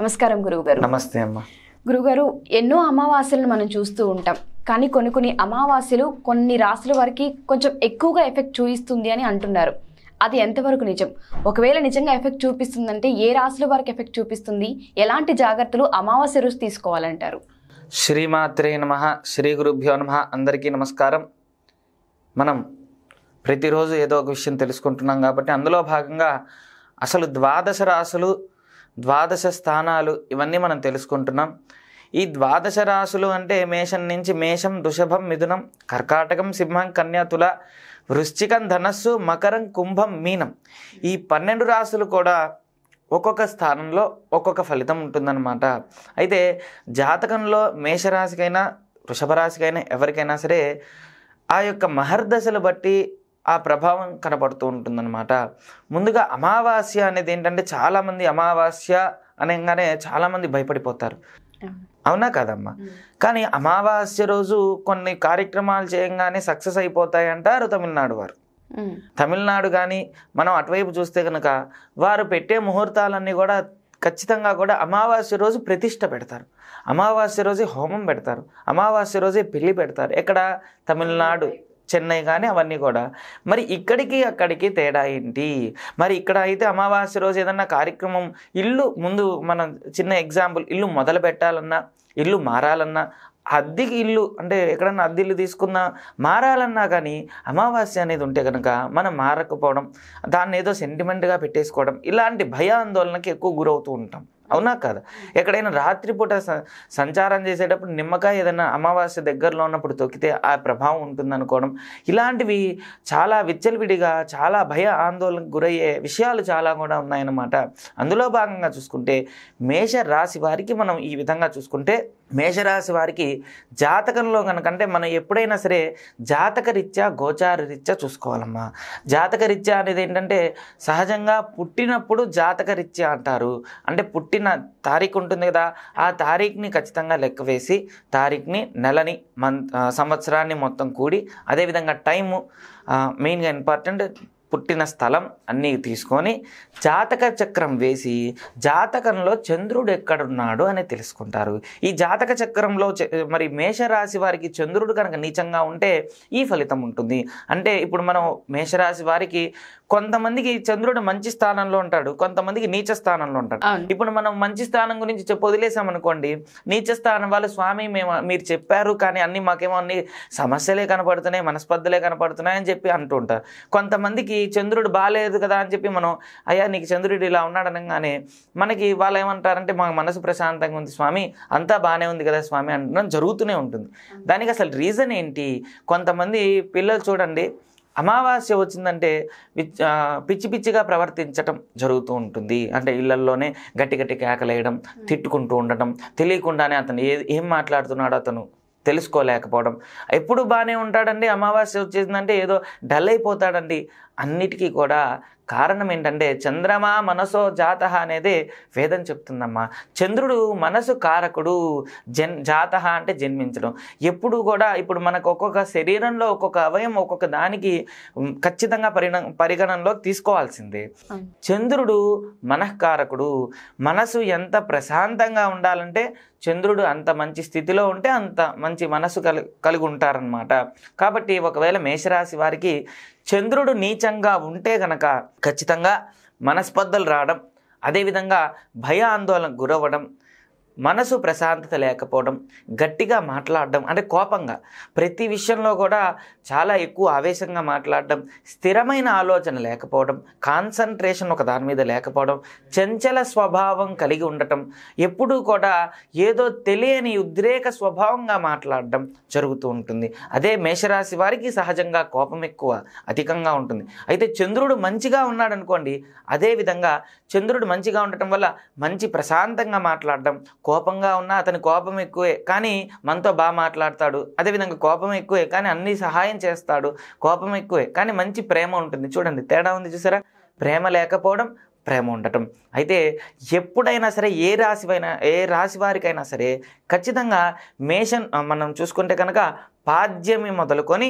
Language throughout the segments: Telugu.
నమస్కారం గురువుగారు నమస్తే అమ్మా గురుగారు ఎన్నో అమావాస్యలను మనం చూస్తూ ఉంటాం కానీ కొన్ని కొన్ని అమావాస్యలు కొన్ని రాసుల వారికి కొంచెం ఎక్కువగా ఎఫెక్ట్ చూపిస్తుంది అని అంటున్నారు అది ఎంతవరకు నిజం ఒకవేళ నిజంగా ఎఫెక్ట్ చూపిస్తుందంటే ఏ రాసుల వారికి ఎఫెక్ట్ చూపిస్తుంది ఎలాంటి జాగ్రత్తలు అమావాస్య రోజు తీసుకోవాలంటారు శ్రీమాత్రే నమ శ్రీ గురుభ్యో నమ అందరికీ నమస్కారం మనం ప్రతిరోజు ఏదో ఒక విషయం తెలుసుకుంటున్నాం కాబట్టి అందులో భాగంగా అసలు ద్వాదశ రాసులు ద్వాదశ స్థానాలు ఇవన్నీ మనం తెలుసుకుంటున్నాం ఈ ద్వాదశ రాశులు అంటే మేషం నుంచి మేషం వృషభం మిథునం కర్కాటకం సింహం కన్యాతుల వృశ్చికం ధనస్సు మకరం కుంభం మీనం ఈ పన్నెండు రాశులు కూడా ఒక్కొక్క స్థానంలో ఒక్కొక్క ఫలితం ఉంటుందన్నమాట అయితే జాతకంలో మేషరాశికైనా వృషభ రాశికైనా ఎవరికైనా సరే ఆ యొక్క మహర్దశలు బట్టి ఆ ప్రభావం కనబడుతూ ఉంటుందన్నమాట ముందుగా అమావాస్య అనేది ఏంటంటే చాలామంది అమావాస్య అనగానే చాలామంది భయపడిపోతారు అవునా కాదమ్మా కానీ అమావాస్య రోజు కొన్ని కార్యక్రమాలు చేయంగానే సక్సెస్ అయిపోతాయంటారు తమిళనాడు వారు తమిళనాడు కానీ మనం అటువైపు చూస్తే కనుక వారు పెట్టే ముహూర్తాలన్నీ కూడా ఖచ్చితంగా కూడా అమావాస్య రోజు ప్రతిష్ట పెడతారు అమావాస్య రోజే హోమం పెడతారు అమావాస్య రోజే పెళ్ళి పెడతారు ఎక్కడ తమిళనాడు చెన్నై కానీ అవన్నీ కూడా మరి ఇక్కడికి అక్కడికి తేడా ఏంటి మరి ఇక్కడ అయితే అమావాస్య రోజు ఏదన్నా కార్యక్రమం ఇల్లు ముందు మనం చిన్న ఎగ్జాంపుల్ ఇల్లు మొదలు పెట్టాలన్నా ఇల్లు మారాలన్నా అద్దెకి ఇల్లు అంటే ఎక్కడన్నా అద్దె ఇల్లు తీసుకున్నా మారాలన్నా కానీ అమావాస్య అనేది ఉంటే కనుక మనం మారకపోవడం దాన్ని ఏదో సెంటిమెంట్గా పెట్టేసుకోవడం ఇలాంటి భయాందోళనకి ఎక్కువ గురవుతూ ఉంటాం అవునా కాదా ఎక్కడైనా రాత్రిపూట సంచారం చేసేటప్పుడు నిమ్మకాయ ఏదైనా అమావాస్య దగ్గరలో ఉన్నప్పుడు తొక్కితే ఆ ప్రభావం ఉంటుందనుకోవడం ఇలాంటివి చాలా విచ్చలవిడిగా చాలా భయ ఆందోళనకు గురయ్యే విషయాలు చాలా కూడా ఉన్నాయన్నమాట అందులో భాగంగా చూసుకుంటే మేష రాశి వారికి మనం ఈ విధంగా చూసుకుంటే మేషరాశి వారికి జాతకంలో కనుకంటే మనం ఎప్పుడైనా సరే జాతకరీత్యా రీత్యా చూసుకోవాలమ్మా రీత్యా అనేది ఏంటంటే సహజంగా పుట్టినప్పుడు రీత్యా అంటారు అంటే పుట్టిన తారీఖు ఉంటుంది కదా ఆ తారీఖుని ఖచ్చితంగా లెక్క వేసి తారీఖుని నెలని మంత్ సంవత్సరాన్ని మొత్తం కూడి అదేవిధంగా టైము మెయిన్గా ఇంపార్టెంట్ పుట్టిన స్థలం అన్నీ తీసుకొని జాతక చక్రం వేసి జాతకంలో చంద్రుడు ఎక్కడున్నాడు అని తెలుసుకుంటారు ఈ జాతక చక్రంలో మరి మేషరాశి వారికి చంద్రుడు కనుక నీచంగా ఉంటే ఈ ఫలితం ఉంటుంది అంటే ఇప్పుడు మనం మేషరాశి వారికి కొంతమందికి చంద్రుడు మంచి స్థానంలో ఉంటాడు కొంతమందికి నీచ స్థానంలో ఉంటాడు ఇప్పుడు మనం మంచి స్థానం గురించి వదిలేసాం అనుకోండి నీచ స్థానం వాళ్ళు స్వామి మేము మీరు చెప్పారు కానీ అన్ని మాకేమో అన్ని సమస్యలే కనపడుతున్నాయి మనస్పర్ధలే కనపడుతున్నాయి అని చెప్పి అంటూ ఉంటారు కొంతమందికి చంద్రుడు బాగాలేదు కదా అని చెప్పి మనం అయ్యా నీకు చంద్రుడు ఇలా ఉన్నాడు అనగానే మనకి వాళ్ళు ఏమంటారంటే మా మనసు ప్రశాంతంగా ఉంది స్వామి అంతా బాగానే ఉంది కదా స్వామి అంటున్నాం జరుగుతూనే ఉంటుంది దానికి అసలు రీజన్ ఏంటి కొంతమంది పిల్లలు చూడండి అమావాస్య వచ్చిందంటే పిచ్చి పిచ్చిగా ప్రవర్తించటం జరుగుతూ ఉంటుంది అంటే ఇళ్లల్లోనే గట్టి గట్టి కేకలేయడం hmm. తిట్టుకుంటూ ఉండటం తెలియకుండానే అతను ఏ ఏం మాట్లాడుతున్నాడో అతను తెలుసుకోలేకపోవడం ఎప్పుడు బాగానే ఉంటాడండి అమావాస్య వచ్చేసిందంటే ఏదో డల్ అయిపోతాడండి అన్నిటికీ కూడా కారణం ఏంటంటే చంద్రమా మనసో జాత అనేది వేదం చెప్తుందమ్మా చంద్రుడు మనసు కారకుడు జన్ జాత అంటే జన్మించడం ఎప్పుడు కూడా ఇప్పుడు మనకు ఒక్కొక్క శరీరంలో ఒక్కొక్క అవయం ఒక్కొక్క దానికి ఖచ్చితంగా పరిగణ పరిగణనలోకి తీసుకోవాల్సిందే చంద్రుడు మనఃకారకుడు మనసు ఎంత ప్రశాంతంగా ఉండాలంటే చంద్రుడు అంత మంచి స్థితిలో ఉంటే అంత మంచి మనసు కలి కలిగి ఉంటారనమాట కాబట్టి ఒకవేళ మేషరాశి వారికి చంద్రుడు నీచంగా ఉంటే గనక ఖచ్చితంగా మనస్పర్ధలు రావడం అదేవిధంగా భయ ఆందోళనకు గురవ్వడం మనసు ప్రశాంతత లేకపోవడం గట్టిగా మాట్లాడడం అంటే కోపంగా ప్రతి విషయంలో కూడా చాలా ఎక్కువ ఆవేశంగా మాట్లాడడం స్థిరమైన ఆలోచన లేకపోవడం కాన్సన్ట్రేషన్ ఒక దాని మీద లేకపోవడం చంచల స్వభావం కలిగి ఉండటం ఎప్పుడూ కూడా ఏదో తెలియని ఉద్రేక స్వభావంగా మాట్లాడడం జరుగుతూ ఉంటుంది అదే మేషరాశి వారికి సహజంగా కోపం ఎక్కువ అధికంగా ఉంటుంది అయితే చంద్రుడు మంచిగా ఉన్నాడు అనుకోండి అదేవిధంగా చంద్రుడు మంచిగా ఉండటం వల్ల మంచి ప్రశాంతంగా మాట్లాడడం కోపంగా ఉన్నా అతని కోపం ఎక్కువే కానీ మనతో బాగా మాట్లాడతాడు అదేవిధంగా కోపం ఎక్కువే కానీ అన్ని సహాయం చేస్తాడు కోపం ఎక్కువే కానీ మంచి ప్రేమ ఉంటుంది చూడండి తేడా ఉంది చూసారా ప్రేమ లేకపోవడం ప్రేమ ఉండటం అయితే ఎప్పుడైనా సరే ఏ అయినా ఏ రాశి వారికైనా సరే ఖచ్చితంగా మేషన్ మనం చూసుకుంటే కనుక పాద్యమి మొదలుకొని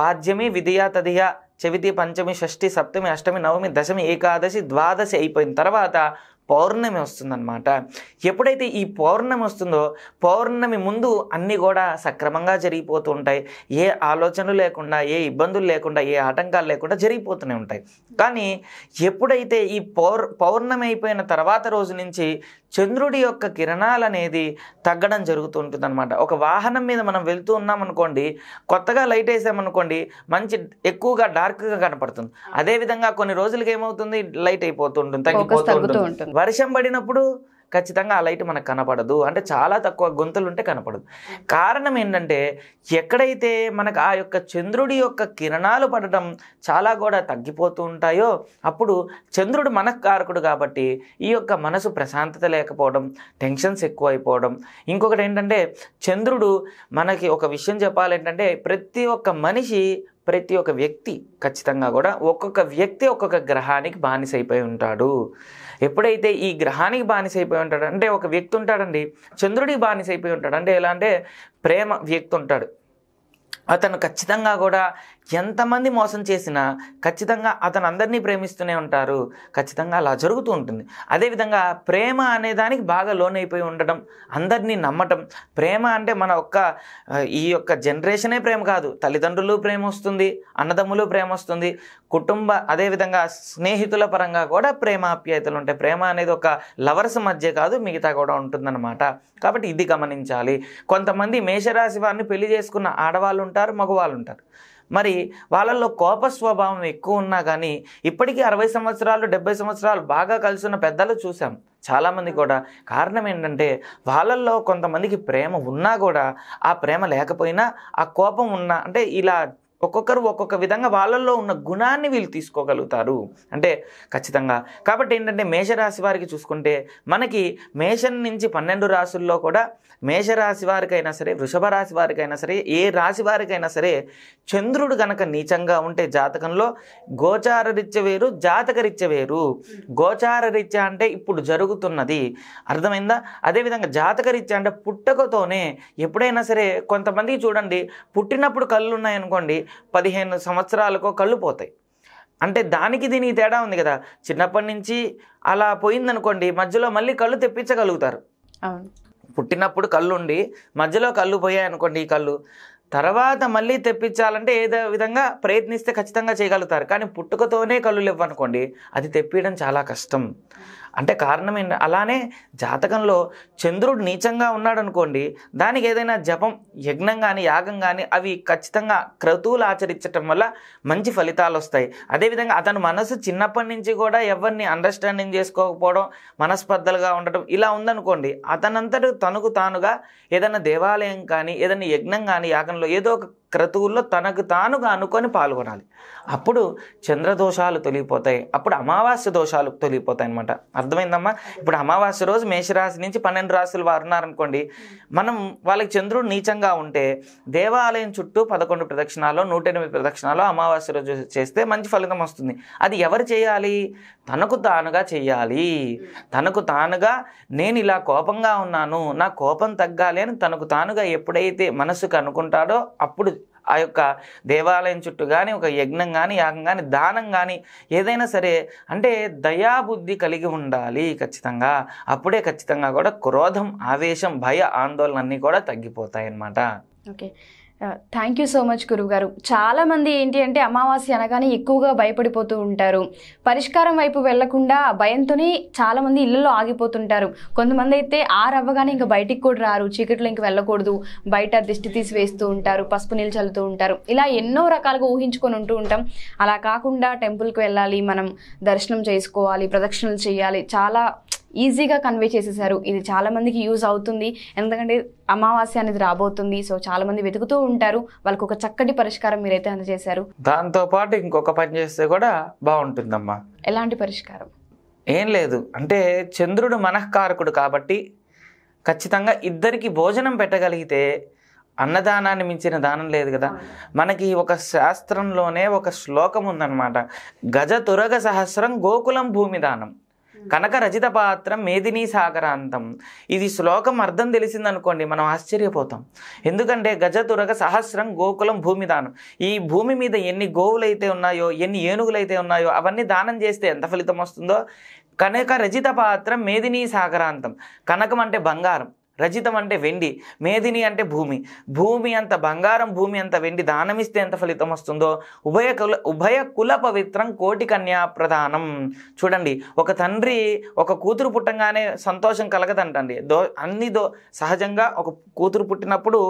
పాద్యమి విధియ తదియ చవితి పంచమి షష్ఠి సప్తమి అష్టమి నవమి దశమి ఏకాదశి ద్వాదశి అయిపోయిన తర్వాత పౌర్ణమి వస్తుందన్నమాట ఎప్పుడైతే ఈ పౌర్ణమి వస్తుందో పౌర్ణమి ముందు అన్నీ కూడా సక్రమంగా జరిగిపోతూ ఉంటాయి ఏ ఆలోచనలు లేకుండా ఏ ఇబ్బందులు లేకుండా ఏ ఆటంకాలు లేకుండా జరిగిపోతూనే ఉంటాయి కానీ ఎప్పుడైతే ఈ పౌర్ పౌర్ణమి అయిపోయిన తర్వాత రోజు నుంచి చంద్రుడి యొక్క కిరణాలు అనేది తగ్గడం జరుగుతూ ఉంటుందన్నమాట ఒక వాహనం మీద మనం వెళ్తూ ఉన్నామనుకోండి కొత్తగా లైట్ వేసామనుకోండి మంచి ఎక్కువగా డార్క్గా కనపడుతుంది అదేవిధంగా కొన్ని రోజులకి ఏమవుతుంది లైట్ అయిపోతూ ఉంటుంది తగ్గిపోతూ ఉంటుంది వర్షం పడినప్పుడు ఖచ్చితంగా ఆ లైట్ మనకు కనపడదు అంటే చాలా తక్కువ గొంతులు ఉంటే కనపడదు కారణం ఏంటంటే ఎక్కడైతే మనకు ఆ యొక్క చంద్రుడి యొక్క కిరణాలు పడటం చాలా కూడా తగ్గిపోతూ ఉంటాయో అప్పుడు చంద్రుడు మనకు కారకుడు కాబట్టి ఈ యొక్క మనసు ప్రశాంతత లేకపోవడం టెన్షన్స్ ఎక్కువైపోవడం ఇంకొకటి ఏంటంటే చంద్రుడు మనకి ఒక విషయం చెప్పాలేంటంటే ప్రతి ఒక్క మనిషి ప్రతి ఒక్క వ్యక్తి ఖచ్చితంగా కూడా ఒక్కొక్క వ్యక్తి ఒక్కొక్క గ్రహానికి బానిసైపోయి ఉంటాడు ఎప్పుడైతే ఈ గ్రహానికి బానిస అయిపోయి ఉంటాడు అంటే ఒక వ్యక్తి ఉంటాడండి చంద్రుడికి బానిస అయిపోయి ఉంటాడు అంటే ఎలా అంటే ప్రేమ వ్యక్తి ఉంటాడు అతను ఖచ్చితంగా కూడా ఎంతమంది మోసం చేసినా ఖచ్చితంగా అతను అందరినీ ప్రేమిస్తూనే ఉంటారు ఖచ్చితంగా అలా జరుగుతూ ఉంటుంది అదేవిధంగా ప్రేమ అనే దానికి బాగా లోనైపోయి ఉండడం అందరినీ నమ్మటం ప్రేమ అంటే మన ఒక్క ఈ యొక్క జనరేషనే ప్రేమ కాదు తల్లిదండ్రులు ప్రేమ వస్తుంది అన్నదమ్ములు ప్రేమ వస్తుంది కుటుంబ అదేవిధంగా స్నేహితుల పరంగా కూడా ప్రేమ ఆప్యాయతలు ఉంటాయి ప్రేమ అనేది ఒక లవర్స్ మధ్య కాదు మిగతా కూడా ఉంటుందన్నమాట కాబట్టి ఇది గమనించాలి కొంతమంది మేషరాశి వారిని పెళ్లి చేసుకున్న ఆడవాళ్ళు ఉంటారు మగవాళ్ళు ఉంటారు మరి వాళ్ళల్లో కోప స్వభావం ఎక్కువ ఉన్నా కానీ ఇప్పటికీ అరవై సంవత్సరాలు డెబ్బై సంవత్సరాలు బాగా కలిసి ఉన్న పెద్దలు చూసాం చాలామంది కూడా కారణం ఏంటంటే వాళ్ళల్లో కొంతమందికి ప్రేమ ఉన్నా కూడా ఆ ప్రేమ లేకపోయినా ఆ కోపం ఉన్నా అంటే ఇలా ఒక్కొక్కరు ఒక్కొక్క విధంగా వాళ్ళల్లో ఉన్న గుణాన్ని వీళ్ళు తీసుకోగలుగుతారు అంటే ఖచ్చితంగా కాబట్టి ఏంటంటే మేషరాశి వారికి చూసుకుంటే మనకి మేషం నుంచి పన్నెండు రాసుల్లో కూడా మేషరాశి వారికైనా సరే వృషభ రాశి వారికైనా సరే ఏ రాశి వారికైనా సరే చంద్రుడు గనక నీచంగా ఉంటే జాతకంలో గోచార రీత్య వేరు జాతకరీత్య వేరు గోచార రీత్య అంటే ఇప్పుడు జరుగుతున్నది అర్థమైందా అదేవిధంగా జాతక అంటే పుట్టకతోనే ఎప్పుడైనా సరే కొంతమందికి చూడండి పుట్టినప్పుడు కళ్ళు ఉన్నాయనుకోండి పదిహేను సంవత్సరాలకో కళ్ళు పోతాయి అంటే దానికి దీనికి తేడా ఉంది కదా చిన్నప్పటి నుంచి అలా పోయిందనుకోండి మధ్యలో మళ్ళీ కళ్ళు తెప్పించగలుగుతారు పుట్టినప్పుడు కళ్ళు ఉండి మధ్యలో కళ్ళు పోయాయి అనుకోండి ఈ కళ్ళు తర్వాత మళ్ళీ తెప్పించాలంటే ఏదో విధంగా ప్రయత్నిస్తే ఖచ్చితంగా చేయగలుగుతారు కానీ పుట్టుకతోనే కళ్ళు లేవనుకోండి అది తెప్పించడం చాలా కష్టం అంటే కారణం ఏంటి అలానే జాతకంలో చంద్రుడు నీచంగా ఉన్నాడు అనుకోండి దానికి ఏదైనా జపం యజ్ఞం కానీ యాగం కానీ అవి ఖచ్చితంగా క్రతువులు ఆచరించటం వల్ల మంచి ఫలితాలు వస్తాయి అదేవిధంగా అతను మనసు చిన్నప్పటి నుంచి కూడా ఎవరిని అండర్స్టాండింగ్ చేసుకోకపోవడం మనస్పర్ధలుగా ఉండటం ఇలా ఉందనుకోండి అతనంతటి తనకు తానుగా ఏదైనా దేవాలయం కానీ ఏదైనా యజ్ఞం కానీ యాగంలో ఏదో ఒక క్రతువుల్లో తనకు తానుగా అనుకొని పాల్గొనాలి అప్పుడు చంద్రదోషాలు తొలిగిపోతాయి అప్పుడు అమావాస్య దోషాలు తొలిగిపోతాయి అనమాట అర్థమైందమ్మా ఇప్పుడు అమావాస్య రోజు మేషరాశి నుంచి పన్నెండు రాశులు వారు ఉన్నారనుకోండి మనం వాళ్ళకి చంద్రుడు నీచంగా ఉంటే దేవాలయం చుట్టూ పదకొండు ప్రదక్షిణాలు నూట ఎనిమిది ప్రదక్షిణాలు అమావాస్య రోజు చేస్తే మంచి ఫలితం వస్తుంది అది ఎవరు చేయాలి తనకు తానుగా చేయాలి తనకు తానుగా నేను ఇలా కోపంగా ఉన్నాను నా కోపం తగ్గాలి అని తనకు తానుగా ఎప్పుడైతే మనసుకు అనుకుంటాడో అప్పుడు ఆ యొక్క దేవాలయం చుట్టూ కానీ ఒక యజ్ఞం కానీ యాగం కానీ దానం కానీ ఏదైనా సరే అంటే దయాబుద్ధి కలిగి ఉండాలి ఖచ్చితంగా అప్పుడే ఖచ్చితంగా కూడా క్రోధం ఆవేశం భయ ఆందోళన అన్నీ కూడా తగ్గిపోతాయి అన్నమాట okay thank you so much గురువుగారు చాలామంది ఏంటి అంటే అమావాస్య అనగానే ఎక్కువగా భయపడిపోతూ ఉంటారు పరిష్కారం వైపు వెళ్లకుండా భయంతోనే చాలామంది ఇళ్లలో ఆగిపోతుంటారు కొంతమంది అయితే ఆరవ్వగానే ఇంకా బయటికి కూడా రారు చీకట్లో ఇంక వెళ్ళకూడదు బయట దిష్టి తీసి వేస్తూ ఉంటారు పసుపు నీళ్ళు చల్లుతూ ఉంటారు ఇలా ఎన్నో రకాలుగా ఊహించుకొని ఉంటూ ఉంటాం అలా కాకుండా టెంపుల్కి వెళ్ళాలి మనం దర్శనం చేసుకోవాలి ప్రదక్షిణలు చేయాలి చాలా ఈజీగా కన్వే చేసేసారు ఇది చాలామందికి యూజ్ అవుతుంది ఎందుకంటే అమావాస్య అనేది రాబోతుంది సో చాలామంది వెతుకుతూ ఉంటారు వాళ్ళకు ఒక చక్కటి పరిష్కారం మీరైతే అందజేశారు దాంతోపాటు ఇంకొక పని చేస్తే కూడా బాగుంటుందమ్మా ఎలాంటి పరిష్కారం ఏం లేదు అంటే చంద్రుడు మనఃకారకుడు కాబట్టి ఖచ్చితంగా ఇద్దరికి భోజనం పెట్టగలిగితే అన్నదానాన్ని మించిన దానం లేదు కదా మనకి ఒక శాస్త్రంలోనే ఒక శ్లోకం ఉందన్నమాట గజ తురగ సహస్రం గోకులం భూమి దానం కనక రచిత పాత్రం మేదినీ సాగరాంతం ఇది శ్లోకం అర్థం తెలిసిందనుకోండి మనం ఆశ్చర్యపోతాం ఎందుకంటే గజతురగ సహస్రం గోకులం భూమి దానం ఈ భూమి మీద ఎన్ని గోవులైతే ఉన్నాయో ఎన్ని ఏనుగులైతే ఉన్నాయో అవన్నీ దానం చేస్తే ఎంత ఫలితం వస్తుందో కనక రచిత పాత్రం మేదినీ సాగరాంతం కనకం అంటే బంగారం రజితం అంటే వెండి మేధిని అంటే భూమి భూమి అంత బంగారం భూమి అంత వెండి దానమిస్తే ఎంత ఫలితం వస్తుందో ఉభయ కుల ఉభయ కుల పవిత్రం కోటి కన్యా ప్రధానం చూడండి ఒక తండ్రి ఒక కూతురు పుట్టంగానే సంతోషం కలగదంటండి దో అన్ని దో సహజంగా ఒక కూతురు పుట్టినప్పుడు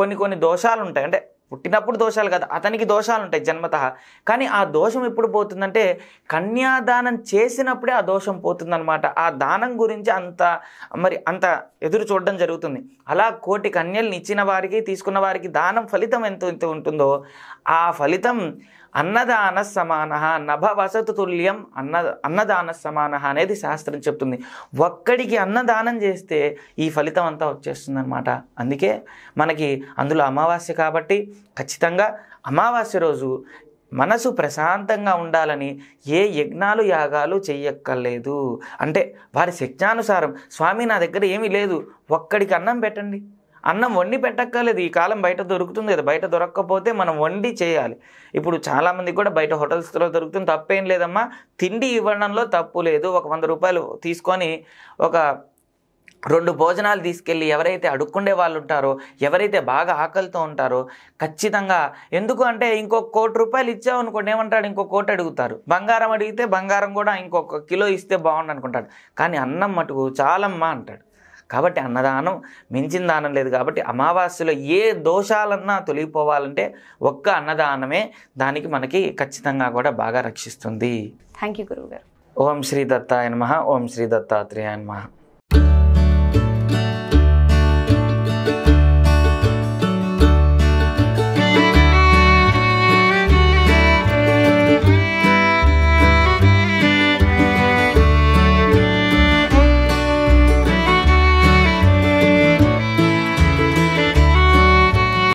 కొన్ని కొన్ని దోషాలు ఉంటాయి అంటే పుట్టినప్పుడు దోషాలు కదా అతనికి దోషాలు ఉంటాయి జన్మత కానీ ఆ దోషం ఎప్పుడు పోతుందంటే కన్యాదానం చేసినప్పుడే ఆ దోషం పోతుందనమాట ఆ దానం గురించి అంత మరి అంత ఎదురు చూడడం జరుగుతుంది అలా కోటి కన్యల్ని ఇచ్చిన వారికి తీసుకున్న వారికి దానం ఫలితం ఎంత ఎంత ఉంటుందో ఆ ఫలితం అన్నదాన సమాన వసతు తుల్యం అన్న అన్నదాన సమాన అనేది శాస్త్రం చెప్తుంది ఒక్కడికి అన్నదానం చేస్తే ఈ ఫలితం అంతా వచ్చేస్తుంది అనమాట అందుకే మనకి అందులో అమావాస్య కాబట్టి ఖచ్చితంగా అమావాస్య రోజు మనసు ప్రశాంతంగా ఉండాలని ఏ యజ్ఞాలు యాగాలు చెయ్యక్కర్లేదు అంటే వారి శక్త్యానుసారం స్వామి నా దగ్గర ఏమీ లేదు ఒక్కడికి అన్నం పెట్టండి అన్నం వండి పెట్టక్కర్లేదు ఈ కాలం బయట దొరుకుతుంది కదా బయట దొరక్కపోతే మనం వండి చేయాలి ఇప్పుడు చాలామందికి కూడా బయట హోటల్స్లో దొరుకుతుంది తప్పేం లేదమ్మా తిండి ఇవ్వడంలో తప్పు లేదు ఒక వంద రూపాయలు తీసుకొని ఒక రెండు భోజనాలు తీసుకెళ్ళి ఎవరైతే అడుక్కుండే వాళ్ళు ఉంటారో ఎవరైతే బాగా ఆకలితో ఉంటారో ఖచ్చితంగా ఎందుకు అంటే ఇంకో కోటి రూపాయలు ఇచ్చావు అనుకోండి ఏమంటాడు ఇంకో కోటి అడుగుతారు బంగారం అడిగితే బంగారం కూడా ఇంకొక కిలో ఇస్తే బాగుండు అనుకుంటాడు కానీ అన్నం మటుకు చాలమ్మా అంటాడు కాబట్టి అన్నదానం మించిన దానం లేదు కాబట్టి అమావాస్యలో ఏ దోషాలన్నా తొలగిపోవాలంటే ఒక్క అన్నదానమే దానికి మనకి ఖచ్చితంగా కూడా బాగా రక్షిస్తుంది థ్యాంక్ యూ గురువు గారు ఓం శ్రీ దత్తాయ నమ ఓం శ్రీ దత్తాత్రేయ నమ